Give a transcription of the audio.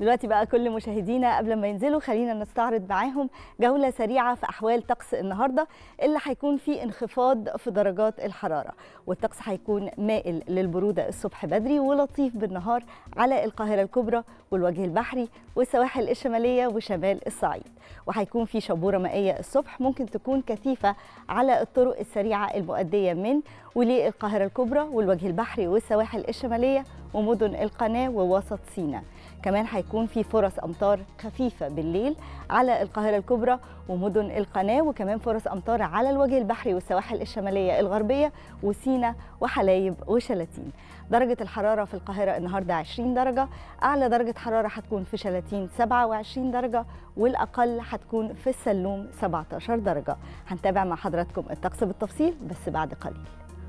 دلوقتي بقى كل مشاهدينا قبل ما ينزلوا خلينا نستعرض معاهم جولة سريعة في أحوال طقس النهاردة اللي هيكون فيه انخفاض في درجات الحرارة والطقس هيكون مائل للبرودة الصبح بدري ولطيف بالنهار على القاهرة الكبرى والوجه البحري والسواحل الشمالية وشمال الصعيد وهيكون في شبورة مائية الصبح ممكن تكون كثيفة على الطرق السريعة المؤدية من وللقاهرة الكبرى والوجه البحري والسواحل الشمالية ومدن القناة ووسط سينا كمان هيكون في فرص أمطار خفيفة بالليل على القاهرة الكبرى ومدن القناة وكمان فرص أمطار على الوجه البحري والسواحل الشمالية الغربية وسينا وحلايب وشلاتين درجة الحرارة في القاهرة النهاردة 20 درجة أعلى درجة حرارة هتكون في شلاتين 27 درجة والأقل هتكون في السلوم 17 درجة هنتابع مع حضراتكم الطقس بالتفصيل بس بعد قليل